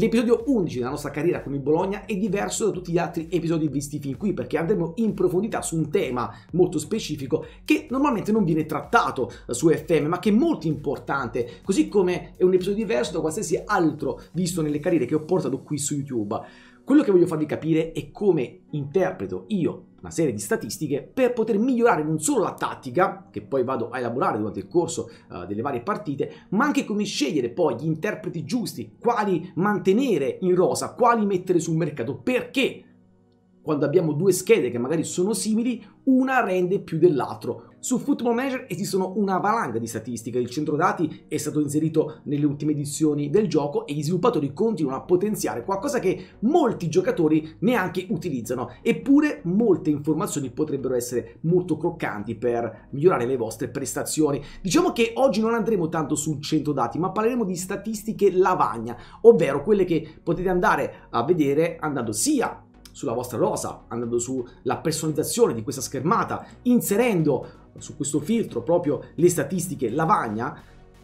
L'episodio 11 della nostra carriera con il Bologna è diverso da tutti gli altri episodi visti fin qui perché andremo in profondità su un tema molto specifico che normalmente non viene trattato su FM ma che è molto importante, così come è un episodio diverso da qualsiasi altro visto nelle carriere che ho portato qui su YouTube. Quello che voglio farvi capire è come interpreto io una serie di statistiche per poter migliorare non solo la tattica, che poi vado a elaborare durante il corso uh, delle varie partite, ma anche come scegliere poi gli interpreti giusti, quali mantenere in rosa, quali mettere sul mercato, perché quando abbiamo due schede che magari sono simili, una rende più dell'altro, su Football Manager esistono una valanga di statistiche, il centro dati è stato inserito nelle ultime edizioni del gioco e gli sviluppatori continuano a potenziare qualcosa che molti giocatori neanche utilizzano, eppure molte informazioni potrebbero essere molto croccanti per migliorare le vostre prestazioni. Diciamo che oggi non andremo tanto sul centro dati, ma parleremo di statistiche lavagna, ovvero quelle che potete andare a vedere andando sia sulla vostra rosa, andando sulla personalizzazione di questa schermata, inserendo su questo filtro proprio le statistiche lavagna,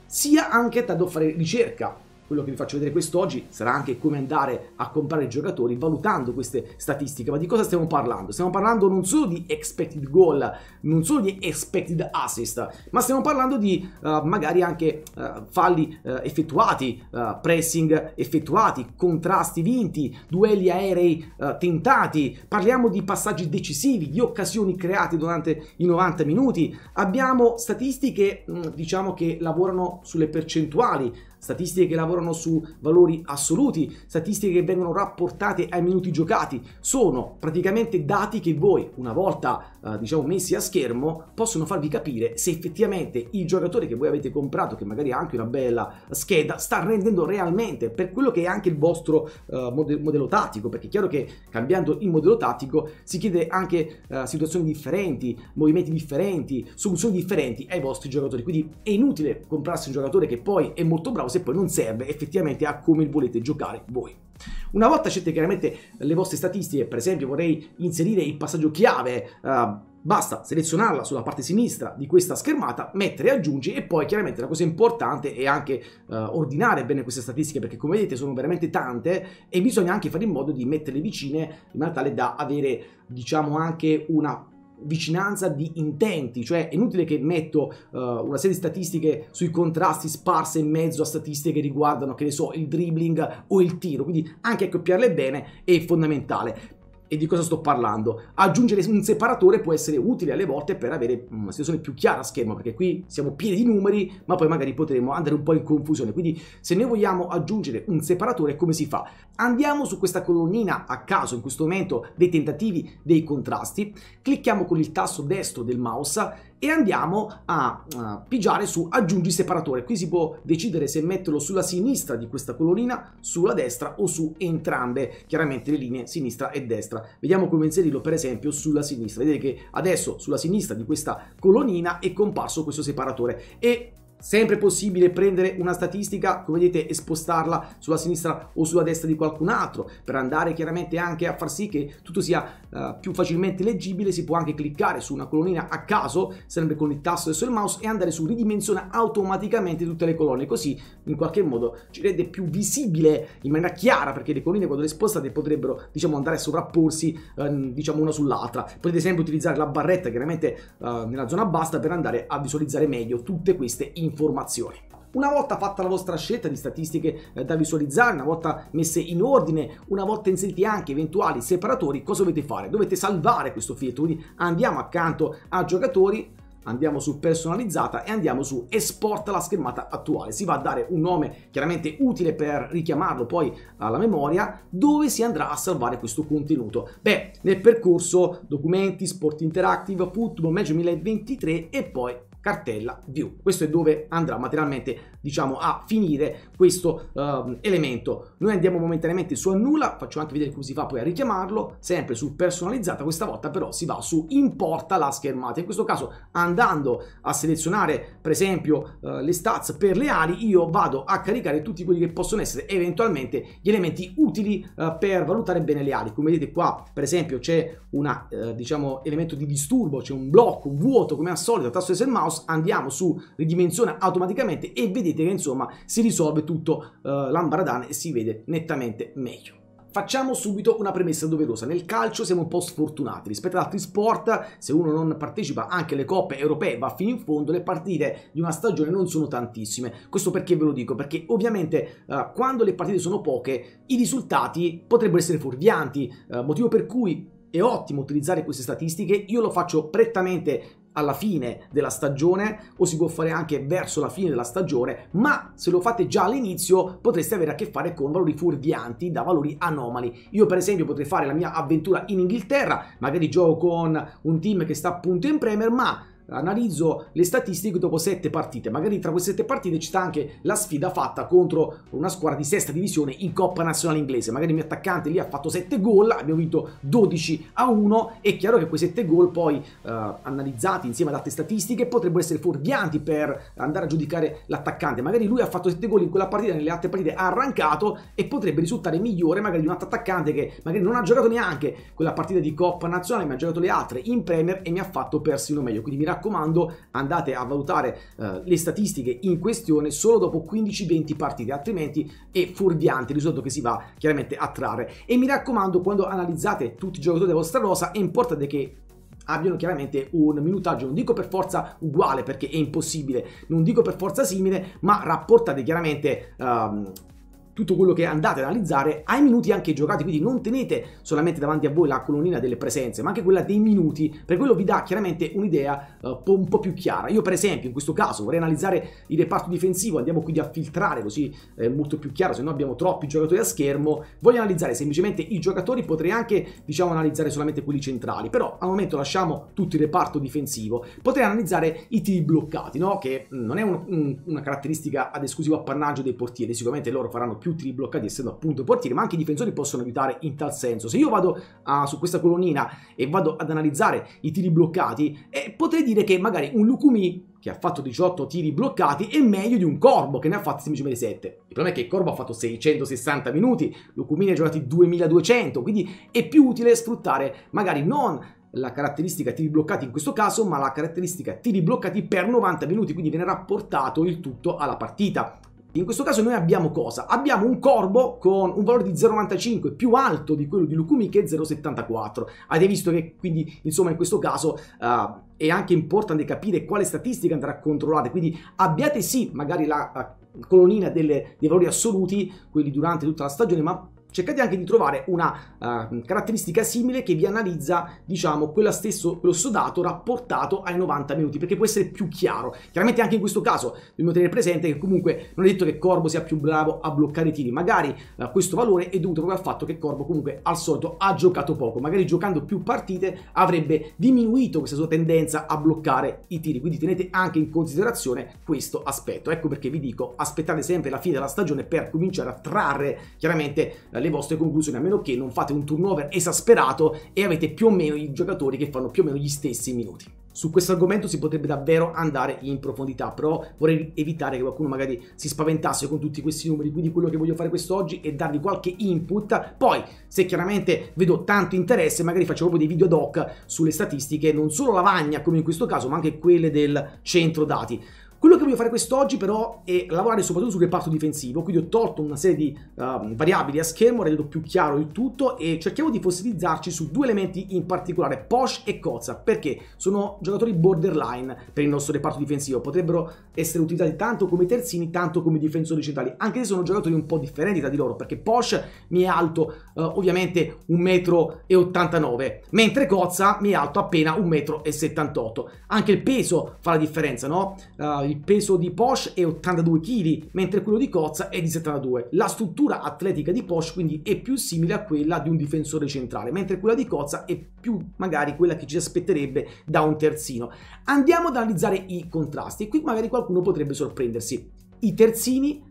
sia anche tanto fare ricerca quello che vi faccio vedere quest'oggi sarà anche come andare a comprare i giocatori valutando queste statistiche. Ma di cosa stiamo parlando? Stiamo parlando non solo di expected goal, non solo di expected assist, ma stiamo parlando di uh, magari anche uh, falli uh, effettuati, pressing effettuati, contrasti vinti, duelli aerei tentati. Parliamo di passaggi decisivi, di occasioni create durante i 90 minuti. Abbiamo statistiche, mm, diciamo, che lavorano sulle percentuali statistiche che lavorano su valori assoluti, statistiche che vengono rapportate ai minuti giocati, sono praticamente dati che voi una volta eh, diciamo messi a schermo possono farvi capire se effettivamente il giocatore che voi avete comprato, che magari ha anche una bella scheda, sta rendendo realmente per quello che è anche il vostro uh, eh, modello, modello tattico, perché è chiaro che cambiando il modello tattico si chiede anche uh, situazioni differenti, movimenti differenti, soluzioni differenti ai vostri giocatori, quindi è inutile comprarsi un giocatore che poi è molto bravo se poi non serve effettivamente a come volete giocare voi. Una volta scelte chiaramente le vostre statistiche, per esempio vorrei inserire il passaggio chiave, uh, basta selezionarla sulla parte sinistra di questa schermata, mettere aggiungi e poi chiaramente la cosa importante è anche uh, ordinare bene queste statistiche perché come vedete sono veramente tante e bisogna anche fare in modo di metterle vicine in maniera tale da avere diciamo anche una vicinanza di intenti, cioè è inutile che metto uh, una serie di statistiche sui contrasti sparse in mezzo a statistiche che riguardano, che ne so, il dribbling o il tiro, quindi anche accoppiarle bene è fondamentale. E di cosa sto parlando? Aggiungere un separatore può essere utile alle volte per avere mm, una situazione più chiara a schermo, perché qui siamo pieni di numeri, ma poi magari potremo andare un po' in confusione. Quindi se noi vogliamo aggiungere un separatore, come si fa? Andiamo su questa colonnina a caso in questo momento dei tentativi dei contrasti, clicchiamo con il tasto destro del mouse e andiamo a, a pigiare su aggiungi separatore. Qui si può decidere se metterlo sulla sinistra di questa colonnina, sulla destra o su entrambe, chiaramente le linee sinistra e destra. Vediamo come inserirlo per esempio sulla sinistra. Vedete che adesso sulla sinistra di questa colonnina è comparso questo separatore e sempre possibile prendere una statistica, come vedete, e spostarla sulla sinistra o sulla destra di qualcun altro, per andare chiaramente anche a far sì che tutto sia uh, più facilmente leggibile, si può anche cliccare su una colonnina a caso, sempre con il tasto verso il mouse, e andare su ridimensiona automaticamente tutte le colonne, così in qualche modo ci rende più visibile in maniera chiara, perché le colonnine quando le spostate potrebbero, diciamo, andare a sovrapporsi, ehm, diciamo, una sull'altra. Potete sempre utilizzare la barretta, chiaramente, uh, nella zona basta, per andare a visualizzare meglio tutte queste informazioni informazioni. Una volta fatta la vostra scelta di statistiche eh, da visualizzare, una volta messe in ordine, una volta inseriti anche eventuali separatori, cosa dovete fare? Dovete salvare questo field, quindi andiamo accanto a giocatori, andiamo su personalizzata e andiamo su esporta la schermata attuale. Si va a dare un nome chiaramente utile per richiamarlo poi alla memoria dove si andrà a salvare questo contenuto. Beh, nel percorso documenti, sport interactive, football, match 2023 e poi cartella view. Questo è dove andrà materialmente diciamo a finire questo uh, elemento. Noi andiamo momentaneamente su annulla, faccio anche vedere come si fa poi a richiamarlo, sempre su personalizzata, questa volta però si va su importa la schermata. In questo caso andando a selezionare per esempio uh, le stats per le ali, io vado a caricare tutti quelli che possono essere eventualmente gli elementi utili uh, per valutare bene le ali. Come vedete qua per esempio c'è un eh, diciamo elemento di disturbo, c'è un blocco, un vuoto come al solito, tasto S e mouse mouse, andiamo su ridimensiona automaticamente e vedete che insomma si risolve tutto eh, l'ambaradane e si vede nettamente meglio. Facciamo subito una premessa doverosa. Nel calcio siamo un po' sfortunati. Rispetto ad altri sport, se uno non partecipa anche alle coppe europee, va fino in fondo, le partite di una stagione non sono tantissime. Questo perché ve lo dico? Perché ovviamente eh, quando le partite sono poche, i risultati potrebbero essere fuorvianti, eh, motivo per cui è ottimo utilizzare queste statistiche, io lo faccio prettamente alla fine della stagione o si può fare anche verso la fine della stagione, ma se lo fate già all'inizio potreste avere a che fare con valori fuorvianti da valori anomali. Io per esempio potrei fare la mia avventura in Inghilterra, magari gioco con un team che sta appunto in Premier, ma analizzo le statistiche dopo sette partite. Magari tra queste sette partite ci sta anche la sfida fatta contro una squadra di sesta divisione in Coppa Nazionale Inglese. Magari il mio attaccante lì ha fatto sette gol, abbiamo vinto 12 a 1. È chiaro che quei sette gol poi eh, analizzati insieme ad altre statistiche potrebbero essere fuorvianti per andare a giudicare l'attaccante. Magari lui ha fatto sette gol in quella partita, nelle altre partite ha arrancato e potrebbe risultare migliore magari di un altro attaccante che magari non ha giocato neanche quella partita di Coppa Nazionale, ma ha giocato le altre in Premier e mi ha fatto persino meglio. Quindi mi raccomando raccomando andate a valutare eh, le statistiche in questione solo dopo 15-20 partite, altrimenti è fuorviante il risultato che si va chiaramente a trarre. E mi raccomando, quando analizzate tutti i giocatori della vostra rosa, è importante che abbiano chiaramente un minutaggio, non dico per forza uguale perché è impossibile, non dico per forza simile, ma rapportate chiaramente... Um, tutto quello che andate ad analizzare ai minuti anche giocati, quindi non tenete solamente davanti a voi la colonnina delle presenze, ma anche quella dei minuti, per quello vi dà chiaramente un'idea uh, un po' più chiara. Io per esempio in questo caso vorrei analizzare il reparto difensivo, andiamo quindi a filtrare così è molto più chiaro, se no abbiamo troppi giocatori a schermo, voglio analizzare semplicemente i giocatori, potrei anche diciamo analizzare solamente quelli centrali, però al momento lasciamo tutto il reparto difensivo, potrei analizzare i tiri bloccati, no? che mm, non è un, un, una caratteristica ad esclusivo appannaggio dei portieri, sicuramente loro faranno più più triplo HD essendo appunto portiere, ma anche i difensori possono aiutare in tal senso. Se io vado a, su questa colonnina e vado ad analizzare i tiri bloccati, eh, potrei dire che magari un Lukumi che ha fatto 18 tiri bloccati è meglio di un Corbo che ne ha fatti semplicemente 7. Il problema è che il Corbo ha fatto 660 minuti, ne ha giocati 2200, quindi è più utile sfruttare magari non la caratteristica tiri bloccati in questo caso, ma la caratteristica tiri bloccati per 90 minuti, quindi viene rapportato il tutto alla partita. In questo caso noi abbiamo cosa? Abbiamo un corbo con un valore di 0,95 più alto di quello di Lukumi che è 0,74. Avete visto che quindi insomma in questo caso uh, è anche importante capire quale statistica andrà controllata, quindi abbiate sì magari la, la colonnina delle, dei valori assoluti, quelli durante tutta la stagione, ma cercate anche di trovare una uh, caratteristica simile che vi analizza, diciamo, quello stesso, quello stesso dato rapportato ai 90 minuti, perché può essere più chiaro. Chiaramente anche in questo caso dobbiamo tenere presente che comunque non è detto che Corbo sia più bravo a bloccare i tiri, magari uh, questo valore è dovuto proprio al fatto che Corbo comunque al solito ha giocato poco, magari giocando più partite avrebbe diminuito questa sua tendenza a bloccare i tiri, quindi tenete anche in considerazione questo aspetto. Ecco perché vi dico aspettate sempre la fine della stagione per cominciare a trarre chiaramente le alle vostre conclusioni, a meno che non fate un turnover esasperato e avete più o meno i giocatori che fanno più o meno gli stessi minuti. Su questo argomento si potrebbe davvero andare in profondità, però vorrei evitare che qualcuno magari si spaventasse con tutti questi numeri, quindi quello che voglio fare quest'oggi è darvi qualche input, poi se chiaramente vedo tanto interesse magari faccio proprio dei video ad hoc sulle statistiche, non solo lavagna come in questo caso, ma anche quelle del centro dati. Quello che voglio fare quest'oggi però è lavorare soprattutto sul reparto difensivo, quindi ho tolto una serie di uh, variabili a schermo, ho reso più chiaro il tutto e cerchiamo di fossilizzarci su due elementi in particolare, Posh e Cozza, perché sono giocatori borderline per il nostro reparto difensivo, potrebbero essere utilizzati tanto come terzini, tanto come difensori centrali, anche se sono giocatori un po' differenti tra di loro, perché Posh mi è alto uh, ovviamente 1,89 m, mentre Cozza mi è alto appena 1,78 m. Anche il peso fa la differenza, no? Uh, eh, il il peso di Porsche è 82 kg, mentre quello di Cozza è di 72. La struttura atletica di Porsche quindi è più simile a quella di un difensore centrale, mentre quella di Cozza è più magari quella che ci aspetterebbe da un terzino. Andiamo ad analizzare i contrasti e qui magari qualcuno potrebbe sorprendersi. I terzini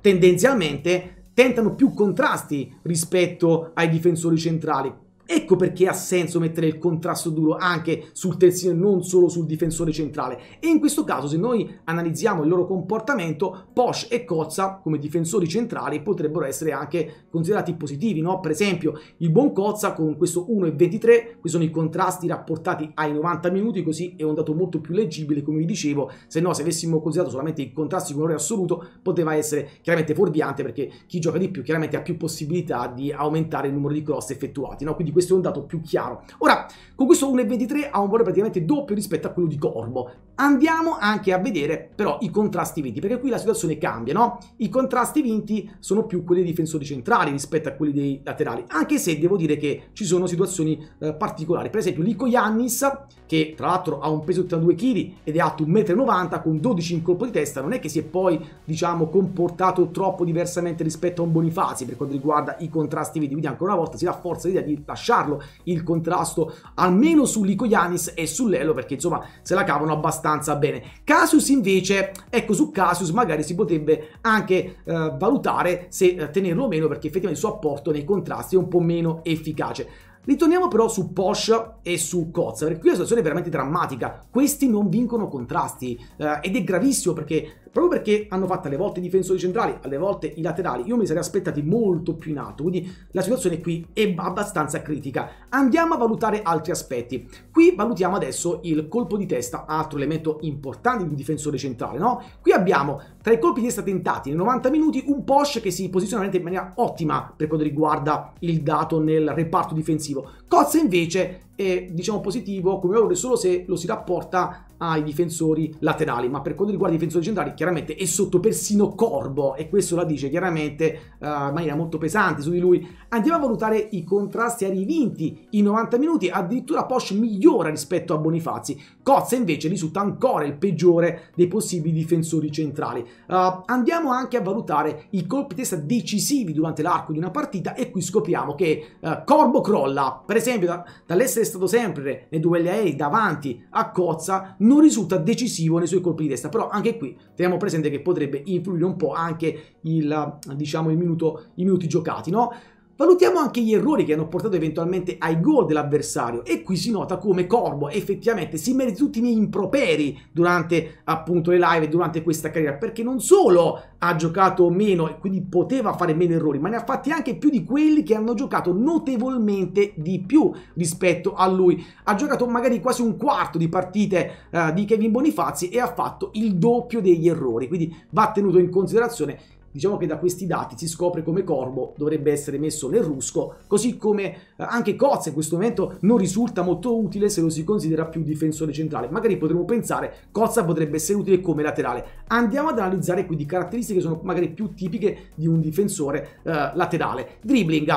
tendenzialmente tentano più contrasti rispetto ai difensori centrali, Ecco perché ha senso mettere il contrasto duro anche sul terzino e non solo sul difensore centrale. E in questo caso, se noi analizziamo il loro comportamento, Posh e Cozza, come difensori centrali, potrebbero essere anche considerati positivi. No? Per esempio, il buon Cozza con questo 1,23, qui sono i contrasti rapportati ai 90 minuti, così è un dato molto più leggibile, come vi dicevo. Se no, se avessimo considerato solamente i contrasti con l'ore assoluto, poteva essere chiaramente fuorviante perché chi gioca di più chiaramente ha più possibilità di aumentare il numero di cross effettuati. No? Quindi questo è un dato più chiaro. Ora, con questo 1,23 ha un valore praticamente doppio rispetto a quello di Corbo, Andiamo anche a vedere però i contrasti vinti, perché qui la situazione cambia, no? I contrasti vinti sono più quelli dei difensori centrali rispetto a quelli dei laterali, anche se devo dire che ci sono situazioni eh, particolari. Per esempio Lico Yannis, che tra l'altro ha un peso di 82 kg ed è alto 1,90 m con 12 in colpo di testa, non è che si è poi, diciamo, comportato troppo diversamente rispetto a un Bonifazi per quanto riguarda i contrasti vinti. Quindi ancora una volta si rafforza l'idea di lasciarlo il contrasto almeno su Lico Yannis e sull'Elo, perché insomma se la cavano abbastanza abbastanza bene. Casus invece, ecco su Casus magari si potrebbe anche eh, valutare se eh, tenerlo o meno perché effettivamente il suo apporto nei contrasti è un po' meno efficace. Ritorniamo però su Porsche e su Koz, perché qui la situazione è veramente drammatica. Questi non vincono contrasti eh, ed è gravissimo perché proprio perché hanno fatto alle volte i difensori centrali, alle volte i laterali, io mi sarei aspettati molto più in alto, quindi la situazione qui è abbastanza critica. Andiamo a valutare altri aspetti. Qui valutiamo adesso il colpo di testa, altro elemento importante di un difensore centrale, no? Qui abbiamo tra i colpi di testa tentati nei 90 minuti un Porsche che si posiziona in maniera ottima per quanto riguarda il dato nel reparto difensivo. Cozza invece è, diciamo, positivo come valore solo se lo si rapporta ai difensori laterali, ma per quanto riguarda i difensori centrali chiaramente è sotto persino Corbo e questo la dice chiaramente uh, in maniera molto pesante su di lui. Andiamo a valutare i contrasti ai rivinti in 90 minuti, addirittura Posh migliora rispetto a Bonifazi, Cozza invece risulta ancora il peggiore dei possibili difensori centrali. Uh, andiamo anche a valutare i colpi testa decisivi durante l'arco di una partita e qui scopriamo che uh, Corbo crolla, per esempio da, dall'essere stato sempre nei duelli aerei davanti a Cozza, non risulta decisivo nei suoi colpi di testa, però anche qui teniamo presente che potrebbe influire un po' anche il, diciamo, il minuto, i minuti giocati, no? Valutiamo anche gli errori che hanno portato eventualmente ai gol dell'avversario e qui si nota come Corbo effettivamente si merita tutti i miei improperi durante appunto le live, durante questa carriera, perché non solo ha giocato meno e quindi poteva fare meno errori, ma ne ha fatti anche più di quelli che hanno giocato notevolmente di più rispetto a lui. Ha giocato magari quasi un quarto di partite uh, di Kevin Bonifazzi e ha fatto il doppio degli errori, quindi va tenuto in considerazione Diciamo che da questi dati si scopre come Corbo dovrebbe essere messo nel rusco, così come eh, anche Cozza in questo momento non risulta molto utile se lo si considera più difensore centrale. Magari potremmo pensare Cozza potrebbe essere utile come laterale. Andiamo ad analizzare quindi caratteristiche che sono magari più tipiche di un difensore eh, laterale. Dribbling,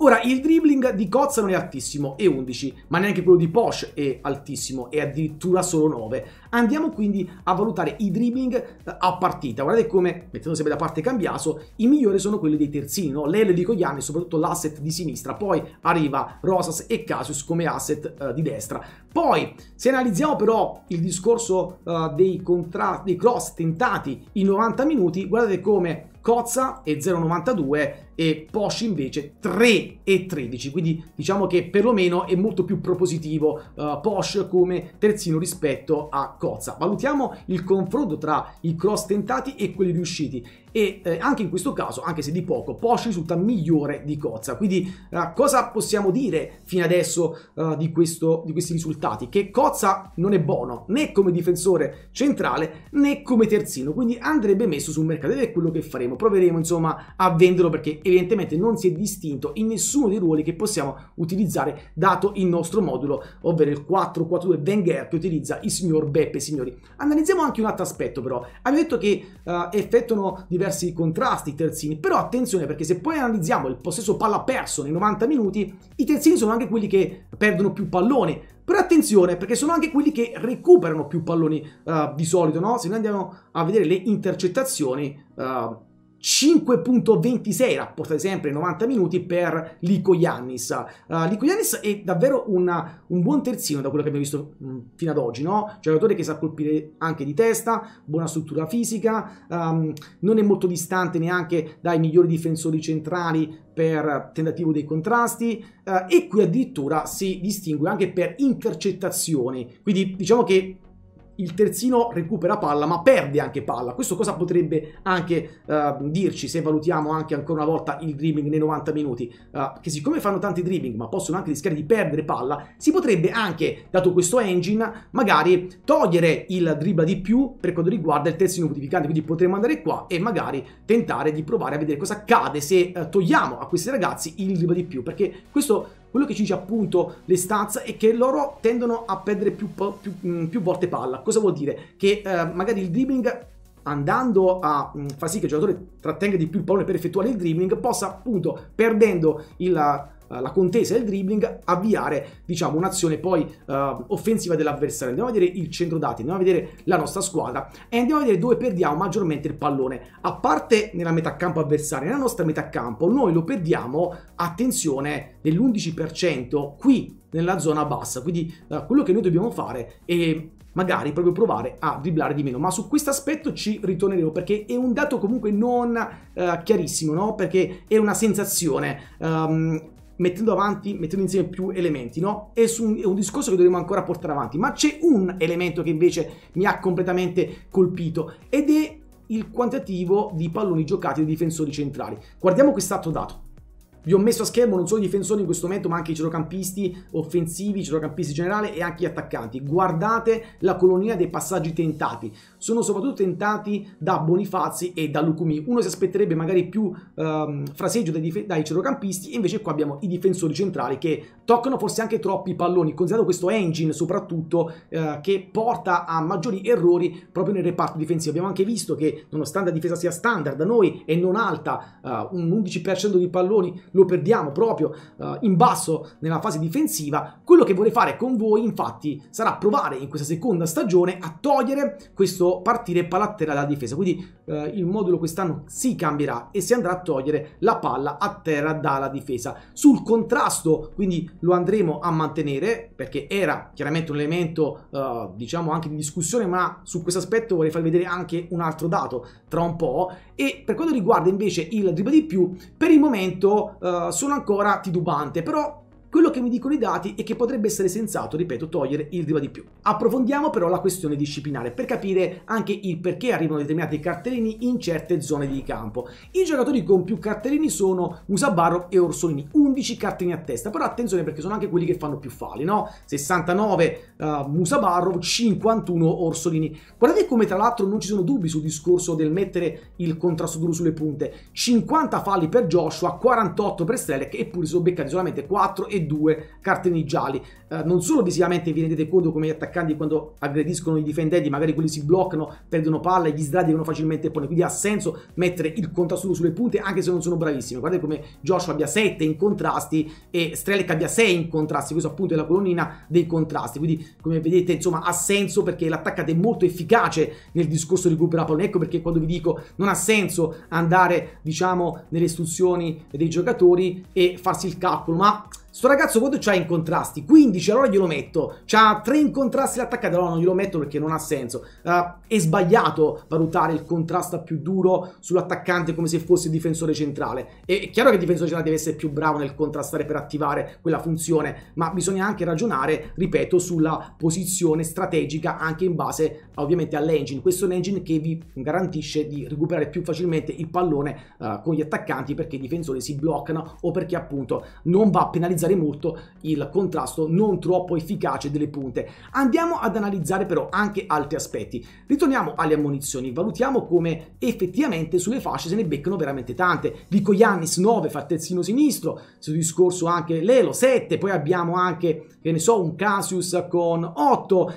Ora, il dribbling di Cozza non è altissimo, è 11, ma neanche quello di Porsche è altissimo, è addirittura solo 9. Andiamo quindi a valutare i dribbling eh, a partita. Guardate come, mettendo sempre da parte Cambiaso, i migliori sono quelli dei terzini, no? Lele di Cogliani, soprattutto l'asset di sinistra. Poi arriva Rosas e Casius come asset uh, di destra. Poi, se analizziamo però il discorso uh, dei, dei cross tentati in 90 minuti, guardate come Cozza è 0,92, e Porsche invece 3 e 13, quindi diciamo che perlomeno è molto più propositivo uh, Porsche come terzino rispetto a Cozza. Valutiamo il confronto tra i cross tentati e quelli riusciti e eh, anche in questo caso, anche se di poco, Porsche risulta migliore di Cozza. Quindi uh, cosa possiamo dire fino adesso uh, di, questo, di questi risultati? Che Cozza non è buono né come difensore centrale né come terzino, quindi andrebbe messo sul mercato ed è quello che faremo. Proveremo insomma a venderlo perché evidentemente non si è distinto in nessuno dei ruoli che possiamo utilizzare dato il nostro modulo, ovvero il 442 Wenger che utilizza il signor Beppe Signori. Analizziamo anche un altro aspetto però. Abbiamo detto che uh, effettuano diversi contrasti i terzini, però attenzione perché se poi analizziamo il possesso palla perso nei 90 minuti, i terzini sono anche quelli che perdono più palloni, però attenzione, perché sono anche quelli che recuperano più palloni uh, di solito, no? Se noi andiamo a vedere le intercettazioni, uh, 5.26 rapporta sempre 90 minuti per Lico Yannis. Uh, Lico Yannis è davvero una, un buon terzino da quello che abbiamo visto mh, mm, fino ad oggi, no? Giocatore che sa colpire anche di testa, buona struttura fisica, um, non è molto distante neanche dai migliori difensori centrali per tentativo dei contrasti uh, e qui addirittura si distingue anche per intercettazioni. Quindi diciamo che il terzino recupera palla ma perde anche palla. Questo cosa potrebbe anche uh, dirci se valutiamo anche ancora una volta il dribbling nei 90 minuti? Uh, che siccome fanno tanti dribbling ma possono anche rischiare di perdere palla, si potrebbe anche, dato questo engine, magari togliere il dribble di più per quanto riguarda il terzino modificante. Quindi potremmo andare qua e magari tentare di provare a vedere cosa accade se uh, togliamo a questi ragazzi il dribble di più. Perché questo quello che ci dice appunto le stats è che loro tendono a perdere più, più, mm, più volte palla. Cosa vuol dire? Che eh, magari il dribbling andando a mm, far sì che il giocatore trattenga di più il pallone per effettuare il dribbling, possa appunto perdendo il eh, la contesa e il dribbling, avviare diciamo un'azione poi uh, offensiva dell'avversario. Andiamo a vedere il centro dati, andiamo a vedere la nostra squadra e andiamo a vedere dove perdiamo maggiormente il pallone. A parte nella metà campo avversaria, nella nostra metà campo noi lo perdiamo, attenzione, dell'11% qui nella zona bassa, quindi uh, quello che noi dobbiamo fare è magari proprio provare a dribblare di meno. Ma su questo aspetto ci ritorneremo perché è un dato comunque non uh, chiarissimo, no? Perché è una sensazione. Um, mettendo avanti, mettendo insieme più elementi, no? È un, è un discorso che dovremmo ancora portare avanti, ma c'è un elemento che invece mi ha completamente colpito ed è il quantitativo di palloni giocati dai difensori centrali. Guardiamo quest'altro dato. Vi ho messo a schermo non solo i difensori in questo momento, ma anche i centrocampisti offensivi, i centrocampisti in generale e anche gli attaccanti. Guardate la colonia dei passaggi tentati. Sono soprattutto tentati da Bonifazi e da Lucumi. Uno si aspetterebbe magari più ehm, fraseggio dai, dai centrocampisti, invece qua abbiamo i difensori centrali che toccano forse anche troppi palloni, considerato questo engine soprattutto eh, che porta a maggiori errori proprio nel reparto difensivo. Abbiamo anche visto che nonostante la difesa sia standard da noi e non alta, eh, un 11% di palloni lo perdiamo proprio uh, in basso nella fase difensiva. Quello che vorrei fare con voi infatti sarà provare in questa seconda stagione a togliere questo partire palla dalla difesa. Quindi uh, il modulo quest'anno si cambierà e si andrà a togliere la palla a terra dalla difesa. Sul contrasto quindi lo andremo a mantenere perché era chiaramente un elemento uh, diciamo anche di discussione ma su questo aspetto vorrei farvi vedere anche un altro dato tra un po' E per quanto riguarda invece il dribble di più, per il momento eh, sono ancora titubante, però quello che mi dicono i dati è che potrebbe essere sensato, ripeto, togliere il diva di più. Approfondiamo però la questione disciplinare per capire anche il perché arrivano determinati cartellini in certe zone di campo. I giocatori con più cartellini sono Musabarro e Orsolini, 11 cartellini a testa, però attenzione perché sono anche quelli che fanno più falli, no? 69 uh, Musabarro, 51 Orsolini. Guardate come tra l'altro non ci sono dubbi sul discorso del mettere il contrasto duro sulle punte. 50 falli per Joshua, 48 per Strelec, eppure sono beccati solamente 4 e due cartoni gialli. Eh, non solo visivamente vi rendete conto come gli attaccanti quando aggrediscono i difendenti, magari quelli si bloccano, perdono palla e gli sradicano facilmente il pone. Quindi ha senso mettere il contrassolo sulle punte anche se non sono bravissimi. Guardate come Joshua abbia 7 in contrasti e Strelic abbia 6 in contrasti. Questo appunto è la colonnina dei contrasti. Quindi come vedete insomma ha senso perché l'attaccante è molto efficace nel discorso recupera pallone. Ecco perché quando vi dico non ha senso andare diciamo nelle istruzioni dei giocatori e farsi il calcolo ma Sto ragazzo quando c'ha in contrasti? 15, allora glielo metto. C'ha 3 incontrasti l'attaccante, allora non glielo metto perché non ha senso. Uh, è sbagliato valutare il contrasto più duro sull'attaccante come se fosse il difensore centrale. È, è chiaro che il difensore centrale deve essere più bravo nel contrastare per attivare quella funzione, ma bisogna anche ragionare, ripeto, sulla posizione strategica anche in base ovviamente all'engine. Questo è un engine che vi garantisce di recuperare più facilmente il pallone uh, con gli attaccanti perché i difensori si bloccano o perché appunto non va a penalizzare apprezzare molto il contrasto non troppo efficace delle punte. Andiamo ad analizzare però anche altri aspetti. Ritorniamo alle ammunizioni, valutiamo come effettivamente sulle fasce se ne beccano veramente tante. Dico Yannis 9, Fattezzino sinistro, sul discorso anche Lelo 7, poi abbiamo anche, che ne so, un Casius con 8.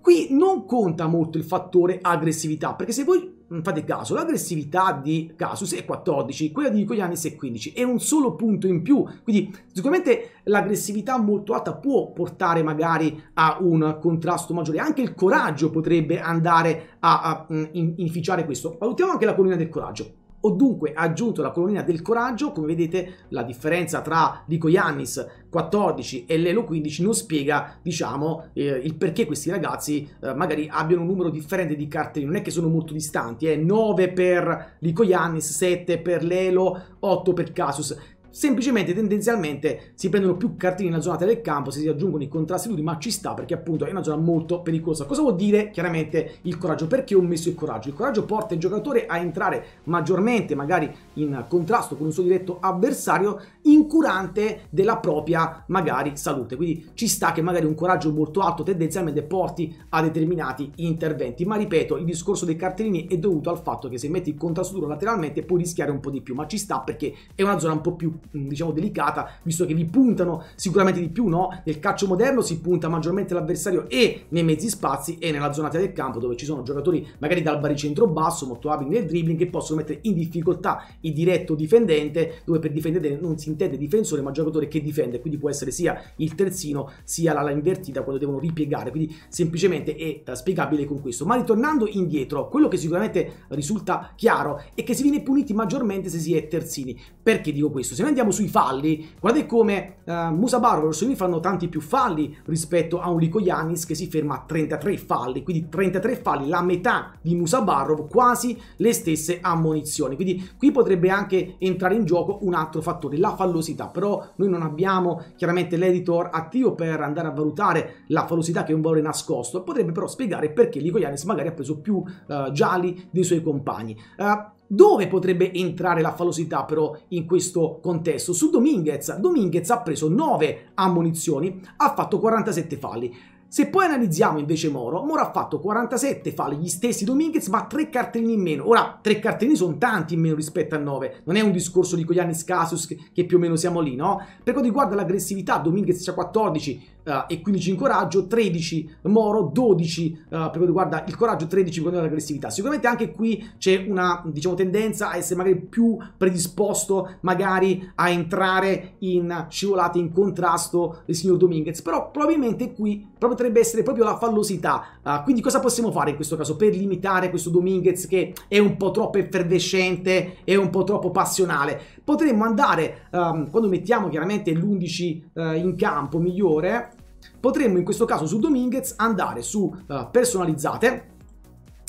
Qui non conta molto il fattore aggressività, perché se voi Mm, fate caso, l'aggressività di Casus è 14, quella di Koyanis è 15, è un solo punto in più, quindi sicuramente l'aggressività molto alta può portare magari a un contrasto maggiore, anche il coraggio potrebbe andare a, a, a mm, inficiare questo. Valutiamo anche la colonna del coraggio. Ho dunque aggiunto la colonnina del coraggio, come vedete la differenza tra Licoiannis 14 e Lelo 15 non spiega, diciamo, eh, il perché questi ragazzi eh, magari abbiano un numero differente di cartelli, non è che sono molto distanti, è eh? 9 per Licoiannis, 7 per Lelo, 8 per Casus semplicemente tendenzialmente si prendono più cartini nella zona del campo, se si aggiungono i contrasti duri, ma ci sta perché appunto è una zona molto pericolosa. Cosa vuol dire chiaramente il coraggio? Perché ho messo il coraggio? Il coraggio porta il giocatore a entrare maggiormente magari in contrasto con un suo diretto avversario incurante della propria magari salute, quindi ci sta che magari un coraggio molto alto tendenzialmente porti a determinati interventi, ma ripeto il discorso dei cartellini è dovuto al fatto che se metti il contrasto duro lateralmente puoi rischiare un po' di più, ma ci sta perché è una zona un po' più diciamo delicata, visto che vi puntano sicuramente di più, no? Nel calcio moderno si punta maggiormente l'avversario e nei mezzi spazi e nella zona del campo dove ci sono giocatori magari dal baricentro basso, molto abili nel dribbling che possono mettere in difficoltà il diretto difendente, dove per difendere non si intende difensore, ma giocatore che difende, quindi può essere sia il terzino sia l'ala invertita quando devono ripiegare, quindi semplicemente è eh, spiegabile con questo. Ma ritornando indietro, quello che sicuramente risulta chiaro è che si viene puniti maggiormente se si è terzini. Perché dico questo? Se noi andiamo sui falli, guardate come uh, Musa Barro e Rossellini fanno tanti più falli rispetto a un Lico Yannis che si ferma a 33 falli, quindi 33 falli, la metà di Musa Barro, quasi le stesse ammonizioni. Quindi qui potrebbe anche entrare in gioco un altro fattore, la fallosità, però noi non abbiamo chiaramente l'editor attivo per andare a valutare la fallosità che è un valore nascosto, potrebbe però spiegare perché Lico Yannis magari ha preso più uh, gialli dei suoi compagni. Uh, dove potrebbe entrare la falosità però in questo contesto? Su Dominguez. Dominguez ha preso 9 ammonizioni, ha fatto 47 falli. Se poi analizziamo invece Moro, Moro ha fatto 47 falli, gli stessi Dominguez, ma 3 cartellini in meno. Ora, 3 cartellini sono tanti in meno rispetto a 9. Non è un discorso di Coglianis Casius che più o meno siamo lì, no? Per quanto riguarda l'aggressività, Dominguez c'ha 14, uh, e 15 in coraggio, 13 Moro, 12 uh, eh, per quanto riguarda il coraggio, 13 per quanto riguarda l'aggressività. Sicuramente anche qui c'è una diciamo, tendenza a essere magari più predisposto magari a entrare in scivolate, in contrasto del signor Dominguez, però probabilmente qui potrebbe essere proprio la fallosità. Uh, quindi cosa possiamo fare in questo caso per limitare questo Dominguez che è un po' troppo effervescente, è un po' troppo passionale? potremmo andare, um, quando mettiamo chiaramente l'11 uh, eh, in campo migliore, potremmo in questo caso su Dominguez andare su uh, personalizzate,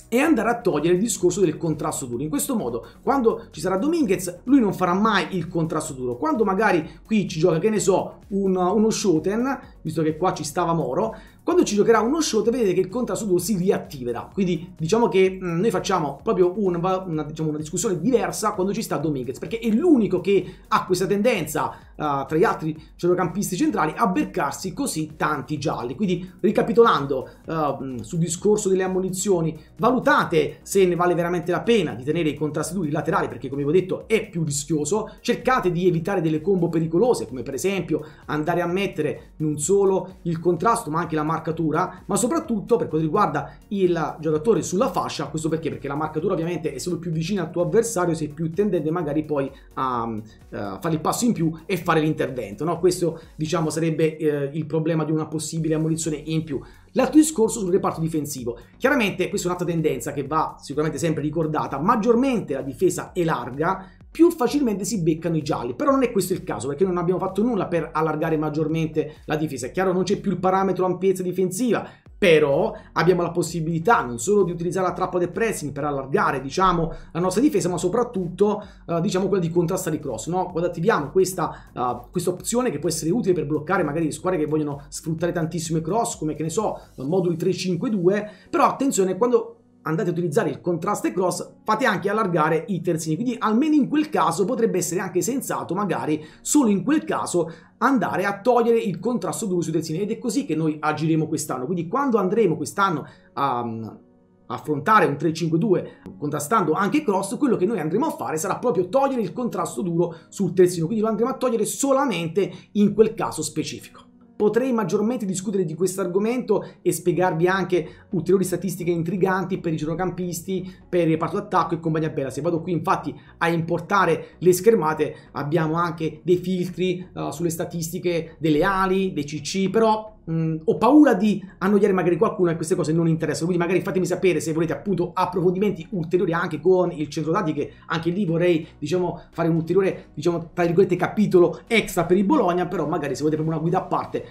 e andare a togliere il discorso del contrasto duro. In questo modo, quando ci sarà Dominguez, lui non farà mai il contrasto duro. Quando magari qui ci gioca, che ne so, un, uno Shoten, visto che qua ci stava Moro, quando ci giocherà uno shot vedete che il contrasto si riattiverà, quindi diciamo che mh, mm, noi facciamo proprio una, una, diciamo, una, discussione diversa quando ci sta Dominguez, perché è l'unico che ha questa tendenza eh, tra gli altri centrocampisti centrali a beccarsi così tanti gialli. Quindi ricapitolando uh, sul discorso delle ammunizioni, valutate se ne vale veramente la pena di tenere i contrasti duri laterali perché come vi ho detto è più rischioso, cercate di evitare delle combo pericolose come per esempio andare a mettere non solo il contrasto ma anche la marcatura, ma soprattutto per quanto riguarda il giocatore sulla fascia, questo perché? Perché la marcatura ovviamente è solo più vicina al tuo avversario, sei più tendente magari poi a, a eh, fare il passo in più e fare l'intervento. No? Questo diciamo, sarebbe eh, il problema di una possibile ammonizione in più. L'altro discorso sul reparto difensivo. Chiaramente questa è un'altra tendenza che va sicuramente sempre ricordata, maggiormente la difesa è larga, più facilmente si beccano i gialli, però non è questo il caso perché non abbiamo fatto nulla per allargare maggiormente la difesa, è chiaro non c'è più il parametro ampiezza difensiva, però abbiamo la possibilità non solo di utilizzare la trappa del pressing per allargare diciamo, la nostra difesa, ma soprattutto eh, diciamo, quella di contrastare i cross. No? Quando attiviamo questa, uh, questa, opzione che può essere utile per bloccare magari le squadre che vogliono sfruttare tantissimo i cross, come che ne so, moduli 3-5-2, però attenzione quando andate a utilizzare il contrasto e cross, fate anche allargare i terzini. Quindi almeno in quel caso potrebbe essere anche sensato, magari solo in quel caso, andare a togliere il contrasto duro sui terzini. Ed è così che noi agiremo quest'anno. Quindi quando andremo quest'anno a mm, affrontare un 3-5-2 contrastando anche cross, quello che noi andremo a fare sarà proprio togliere il contrasto duro sul terzino, quindi lo andremo a togliere solamente in quel caso specifico. Potrei maggiormente discutere di questo argomento e spiegarvi anche ulteriori statistiche intriganti per i centrocampisti, per il reparto d'attacco e compagnia bella. Se vado qui infatti a importare le schermate abbiamo anche dei filtri uh, sulle statistiche delle ali, dei CC, però mh, mm, ho paura di annoiare magari qualcuno e queste cose non interessano. Quindi magari fatemi sapere se volete appunto approfondimenti ulteriori anche con il centro dati, che anche lì vorrei diciamo fare un ulteriore, diciamo, tra virgolette, capitolo extra per il Bologna, però magari se volete proprio una guida a parte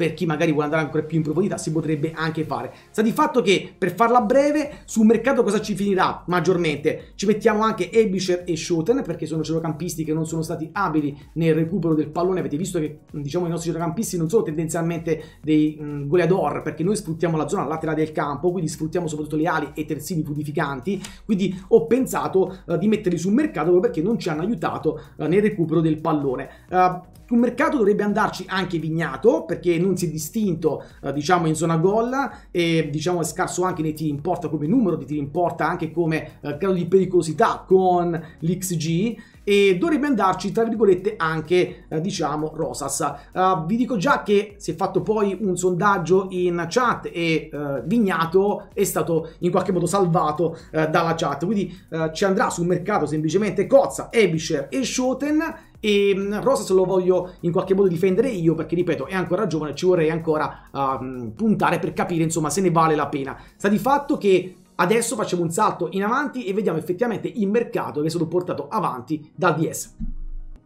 per chi magari vuole andare ancora più in profondità si potrebbe anche fare. Sta di fatto che per farla breve sul mercato cosa ci finirà maggiormente? Ci mettiamo anche Ebischer e Schoten perché sono centrocampisti che non sono stati abili nel recupero del pallone, avete visto che diciamo i nostri centrocampisti non sono tendenzialmente dei mh, mm, goleador perché noi sfruttiamo la zona laterale del campo, quindi sfruttiamo soprattutto le ali e terzini purificanti, quindi ho pensato uh, di metterli sul mercato proprio perché non ci hanno aiutato uh, nel recupero del pallone. Uh, un mercato dovrebbe andarci anche Vignato perché non si è distinto eh, diciamo in zona gol e diciamo è scarso anche nei tiri in porta come numero di tiri in porta anche come eh, grado di pericolosità con l'XG e dovrebbe andarci tra virgolette anche eh, diciamo Rosas uh, vi dico già che si è fatto poi un sondaggio in chat e uh, Vignato è stato in qualche modo salvato uh, dalla chat quindi ci andrà sul mercato semplicemente Cozza, Ebisher e Schoten e mm, Rosas lo voglio in qualche modo difendere io perché, ripeto, è ancora giovane, ci vorrei ancora uh, puntare per capire, insomma, se ne vale la pena. Sta di fatto che adesso facciamo un salto in avanti e vediamo effettivamente il mercato che è stato portato avanti dal DS.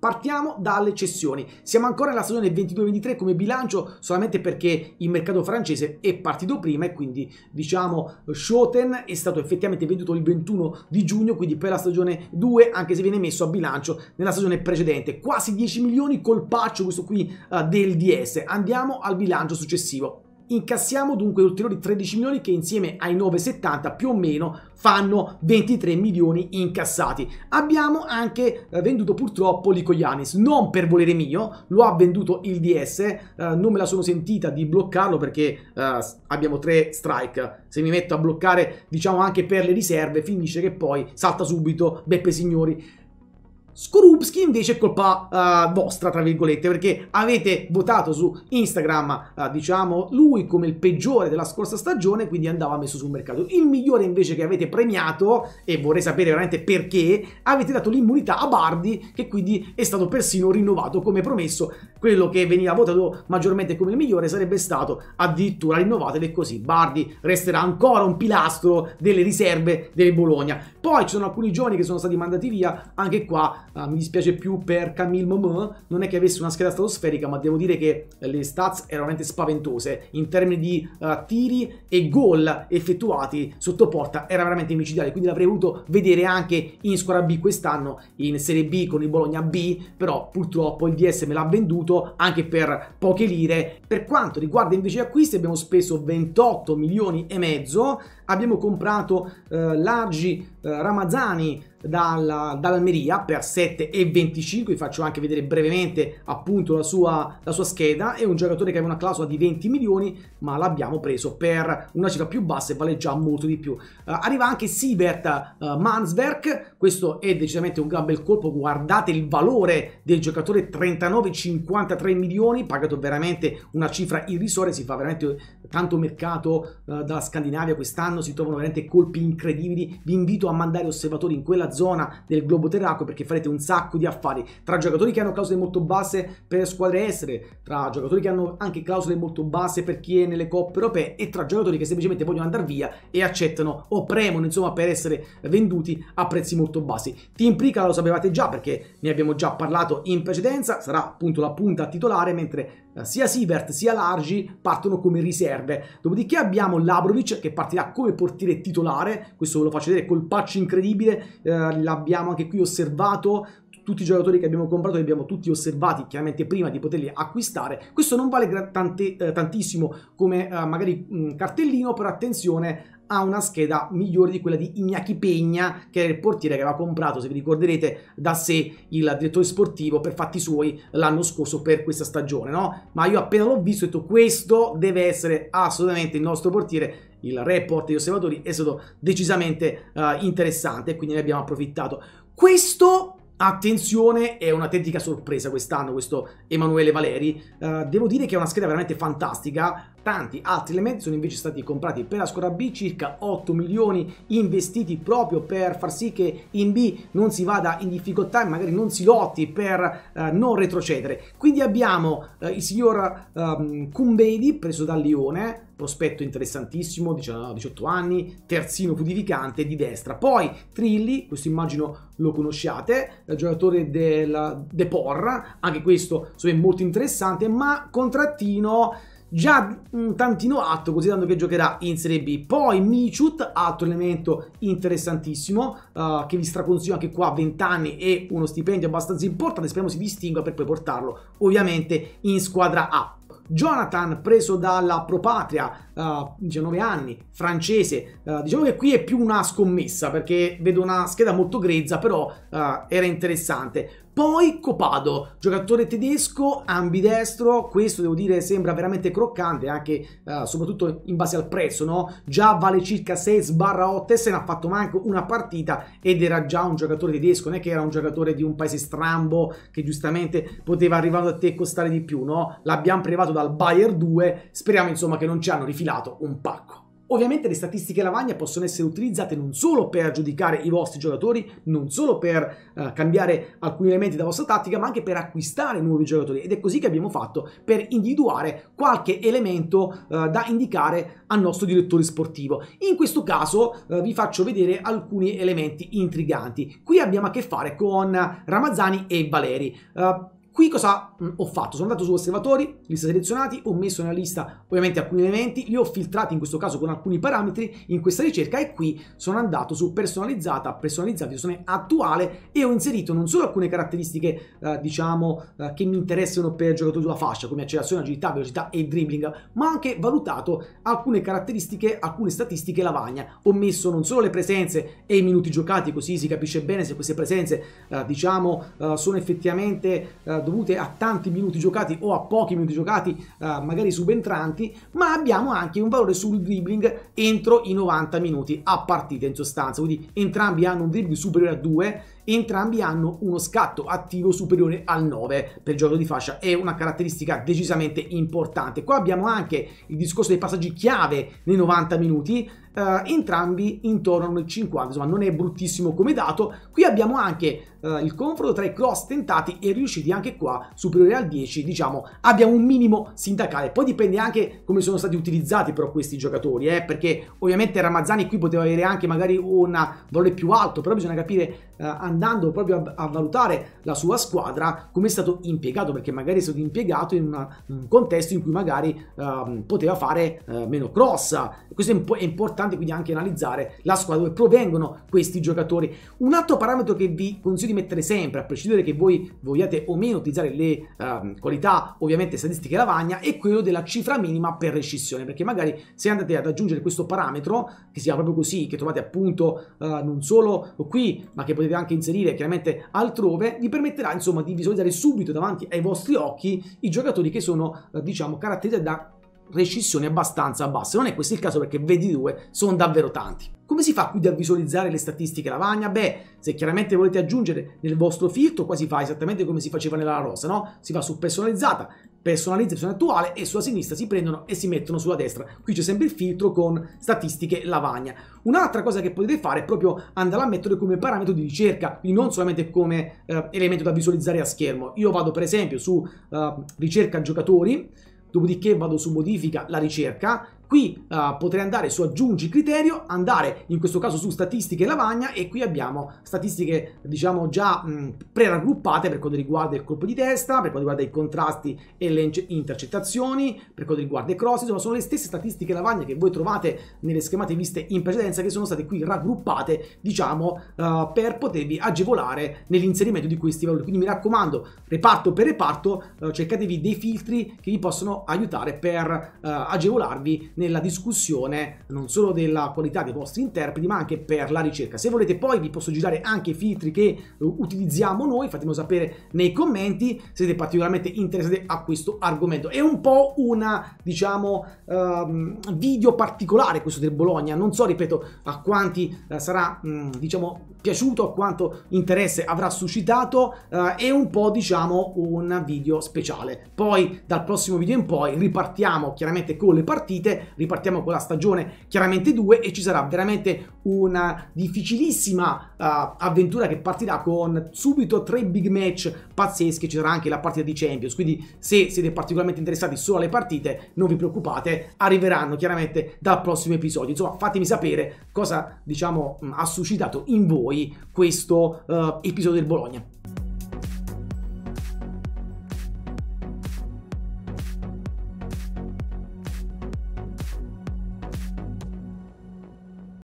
Partiamo dalle cessioni. Siamo ancora nella stagione 22-23 come bilancio solamente perché il mercato francese è partito prima e quindi diciamo Schoten è stato effettivamente venduto il 21 di giugno, quindi per la stagione 2 anche se viene messo a bilancio nella stagione precedente. Quasi 10 milioni colpaccio questo qui uh, del DS. Andiamo al bilancio successivo. Incassiamo dunque ulteriori 13 milioni che insieme ai 9,70 più o meno fanno 23 milioni incassati. Abbiamo anche eh, venduto purtroppo Licoianis, non per volere mio, lo ha venduto il DS, eh, non me la sono sentita di bloccarlo perché eh, abbiamo tre strike, se mi metto a bloccare diciamo anche per le riserve finisce che poi salta subito Beppe Signori. Skorupski invece è colpa uh, vostra, tra virgolette, perché avete votato su Instagram, uh, diciamo, lui come il peggiore della scorsa stagione, quindi andava messo sul mercato. Il migliore invece che avete premiato, e vorrei sapere veramente perché, avete dato l'immunità a Bardi, che quindi è stato persino rinnovato come promesso. Quello che veniva votato maggiormente come il migliore sarebbe stato addirittura rinnovato ed è così. Bardi resterà ancora un pilastro delle riserve del Bologna. Poi ci sono alcuni giovani che sono stati mandati via, anche qua uh, mi dispiace più per Camille Momo, non è che avesse una scheda stratosferica, ma devo dire che le stats erano veramente spaventose in termini di uh, tiri e gol effettuati sotto porta, era veramente micidiale, quindi l'avrei voluto vedere anche in squadra B quest'anno, in Serie B con il Bologna B, però purtroppo il DS me l'ha venduto anche per poche lire. Per quanto riguarda invece gli acquisti abbiamo speso 28 milioni e mezzo, abbiamo comprato eh, largi eh, Ramazzani dalla, dall'Almeria per 7,25, vi faccio anche vedere brevemente appunto la sua, la sua scheda, è un giocatore che aveva una clausola di 20 milioni ma l'abbiamo preso per una cifra più bassa e vale già molto di più. Uh, arriva anche Siebert uh, eh, Mansberg, questo è decisamente un gran bel colpo, guardate il valore del giocatore 39,53 milioni, pagato veramente una cifra irrisoria, si fa veramente tanto mercato uh, dalla Scandinavia quest'anno quest'anno si trovano veramente colpi incredibili. Vi invito a mandare osservatori in quella zona del globo terracqueo perché farete un sacco di affari tra giocatori che hanno clausole molto basse per squadre estere, tra giocatori che hanno anche clausole molto basse per chi è nelle coppe europee e tra giocatori che semplicemente vogliono andare via e accettano o premono insomma per essere venduti a prezzi molto bassi. Team Prica lo sapevate già perché ne abbiamo già parlato in precedenza, sarà appunto la punta titolare mentre sia Sievert sia Largi partono come riserve. Dopodiché abbiamo Labrovic che partirà come portiere titolare, questo ve lo faccio vedere col patch incredibile, eh, l'abbiamo anche qui osservato, tutti i giocatori che abbiamo comprato li abbiamo tutti osservati chiaramente prima di poterli acquistare questo non vale tante, eh, tantissimo come eh, magari mh, cartellino però attenzione ha una scheda migliore di quella di Ignaki Pegna, che era il portiere che aveva comprato, se vi ricorderete, da sé il direttore sportivo per fatti suoi l'anno scorso per questa stagione, no? Ma io appena l'ho visto ho detto questo deve essere assolutamente il nostro portiere il report degli osservatori è stato decisamente uh, interessante e quindi ne abbiamo approfittato. Questo, attenzione, è un'autentica sorpresa quest'anno, questo Emanuele Valeri. Uh, devo dire che è una scheda veramente fantastica, Tanti altri elementi sono invece stati comprati per la squadra B, circa 8 milioni investiti proprio per far sì che in B non si vada in difficoltà e magari non si lotti per eh, non retrocedere. Quindi abbiamo eh, il signor eh, Cumbedi preso da Lione, prospetto interessantissimo, 19, 18 anni, terzino pudificante di destra. Poi Trilli, questo immagino lo conosciate, eh, giocatore del De Porra, anche questo insomma, è molto interessante, ma contrattino già un mm, tantino atto, considerando che giocherà in Serie B. Poi Michut, altro elemento interessantissimo, uh, che vi straconsiglio anche qua, 20 anni e uno stipendio abbastanza importante, speriamo si distingua per poi portarlo ovviamente in squadra A. Jonathan preso dalla Propatria uh, eh, 19 anni, francese. Uh, diciamo che qui è più una scommessa perché vedo una scheda molto grezza, però uh, era interessante. Poi Copado, giocatore tedesco, ambidestro, questo devo dire sembra veramente croccante, anche soprattutto in base al prezzo, no? Già vale circa 6-8 e se ne ha fatto manco una partita ed era già un giocatore tedesco, non è che era un giocatore di un paese strambo che giustamente poteva arrivare a te e costare di più, no? L'abbiamo privato dal Bayer 2, speriamo insomma che non ci hanno rifiutato infilato un pacco. Ovviamente le statistiche lavagna possono essere utilizzate non solo per giudicare i vostri giocatori, non solo per eh, cambiare alcuni elementi della vostra tattica, ma anche per acquistare nuovi giocatori. Ed è così che abbiamo fatto per individuare qualche elemento eh, da indicare al nostro direttore sportivo. In questo caso eh, vi faccio vedere alcuni elementi intriganti. Qui abbiamo a che fare con Ramazzani e Valeri. Uh, Qui cosa ho fatto? Sono andato su osservatori, lista selezionati, ho messo nella lista ovviamente alcuni elementi, li ho filtrati in questo caso con alcuni parametri in questa ricerca e qui sono andato su personalizzata, personalizzata, versione attuale e ho inserito non solo alcune caratteristiche eh, diciamo eh, che mi interessano per giocatori sulla fascia come accelerazione, agilità, velocità e dribbling, ma anche valutato alcune caratteristiche, alcune statistiche lavagna. Ho messo non solo le presenze e i minuti giocati così si capisce bene se queste presenze eh, diciamo eh, sono effettivamente eh, dovute a tanti minuti giocati o a pochi minuti giocati, eh, magari subentranti, ma abbiamo anche un valore sul dribbling entro i 90 minuti a partita in sostanza, quindi entrambi hanno un dribbling superiore a 2 entrambi hanno uno scatto attivo superiore al 9 per gioco di fascia è una caratteristica decisamente importante qua abbiamo anche il discorso dei passaggi chiave nei 90 minuti eh, entrambi intorno al 50, insomma non è bruttissimo come dato. Qui abbiamo anche eh, il confronto tra i cross tentati e riusciti anche qua superiore al 10, diciamo abbiamo un minimo sindacale, poi dipende anche come sono stati utilizzati però questi giocatori, eh, perché ovviamente Ramazzani qui poteva avere anche magari un valore più alto, però bisogna capire eh, andando proprio a, a, valutare la sua squadra come è stato impiegato, perché magari è stato impiegato in, una, in un contesto in cui magari uh, poteva fare uh, meno cross. Questo è, è, importante quindi anche analizzare la squadra dove provengono questi giocatori. Un altro parametro che vi consiglio di mettere sempre, a prescindere che voi vogliate o meno utilizzare le uh, qualità ovviamente statistiche lavagna, è quello della cifra minima per rescissione, perché magari se andate ad aggiungere questo parametro, che sia proprio così, che trovate appunto eh, non solo qui, ma che potete potete anche inserire chiaramente altrove, vi permetterà insomma di visualizzare subito davanti ai vostri occhi i giocatori che sono eh, diciamo caratterizzati da rescissioni abbastanza basse. Non è questo il caso perché vedi due sono davvero tanti. Come si fa quindi a visualizzare le statistiche lavagna? Beh, se chiaramente volete aggiungere nel vostro filtro, qua si fa esattamente come si faceva nella rosa, no? Si va su personalizzata, personalizzazione attuale e sulla sinistra si prendono e si mettono sulla destra. Qui c'è sempre il filtro con statistiche lavagna. Un'altra cosa che potete fare è proprio andare a mettere come parametro di ricerca, quindi non solamente come eh, elemento da visualizzare a schermo. Io vado per esempio su eh, ricerca giocatori, dopodiché vado su modifica la ricerca Qui uh, potrei andare su aggiungi criterio, andare in questo caso su statistiche lavagna e qui abbiamo statistiche diciamo già pre-raggruppate per quanto riguarda il colpo di testa, per quanto riguarda i contrasti e le intercettazioni, per quanto riguarda i cross, insomma sono le stesse statistiche lavagna che voi trovate nelle schemate viste in precedenza che sono state qui raggruppate diciamo uh, per potervi agevolare nell'inserimento di questi valori. Quindi mi raccomando, reparto per reparto, uh, cercatevi dei filtri che vi possono aiutare per agevolarvi nel nella discussione non solo della qualità dei vostri interpreti ma anche per la ricerca. Se volete poi vi posso girare anche i filtri che eh, utilizziamo noi, fatemelo sapere nei commenti se siete particolarmente interessati a questo argomento. È un po' un diciamo, um, video particolare questo del Bologna, non so, ripeto, a quanti eh, sarà, mm, diciamo, piaciuto, a quanto interesse avrà suscitato, uh, è un po', diciamo, un video speciale. Poi dal prossimo video in poi ripartiamo chiaramente con le partite ripartiamo con la stagione chiaramente 2 e ci sarà veramente una difficilissima uh, avventura che partirà con subito tre big match pazzeschi, ci sarà anche la partita di Champions, quindi se siete particolarmente interessati solo alle partite non vi preoccupate, arriveranno chiaramente dal prossimo episodio. Insomma fatemi sapere cosa diciamo ha suscitato in voi questo uh, episodio del Bologna.